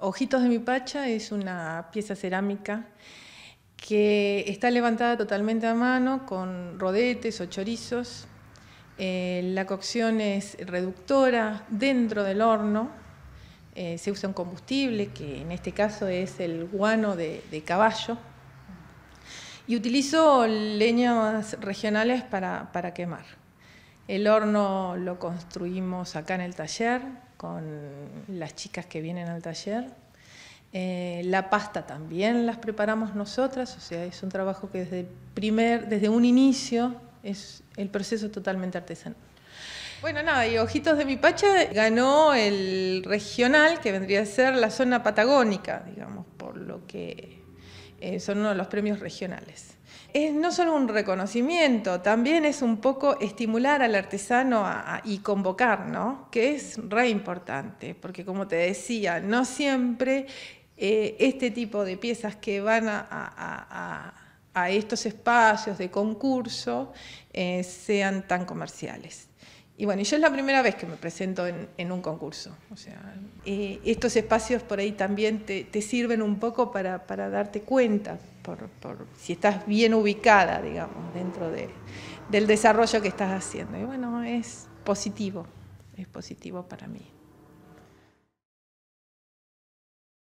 Ojitos de mi Pacha es una pieza cerámica que está levantada totalmente a mano con rodetes o chorizos. Eh, la cocción es reductora dentro del horno. Eh, se usa un combustible que en este caso es el guano de, caballo. Y utilizo leñas regionales para quemar. El horno lo construimos acá en el taller, con las chicas que vienen al taller. Eh, la pasta también las preparamos nosotras, o sea, es un trabajo que desde, primer, desde un inicio es el proceso totalmente artesanal. Bueno, nada, y Ojitos de mi Pacha ganó el regional, que vendría a ser la zona patagónica, digamos, por lo que eh, son uno de los premios regionales. Es no solo un reconocimiento, también es un poco estimular al artesano y convocar, ¿no? que es re importante, porque como te decía, no siempre eh, este tipo de piezas que van a, estos espacios de concurso eh, sean tan comerciales. Y bueno, yo es la primera vez que me presento en, un concurso. O sea, estos espacios por ahí también te, sirven un poco para, darte cuenta, por, si estás bien ubicada, digamos, dentro del desarrollo que estás haciendo. Y bueno, es positivo, es positivo para mí.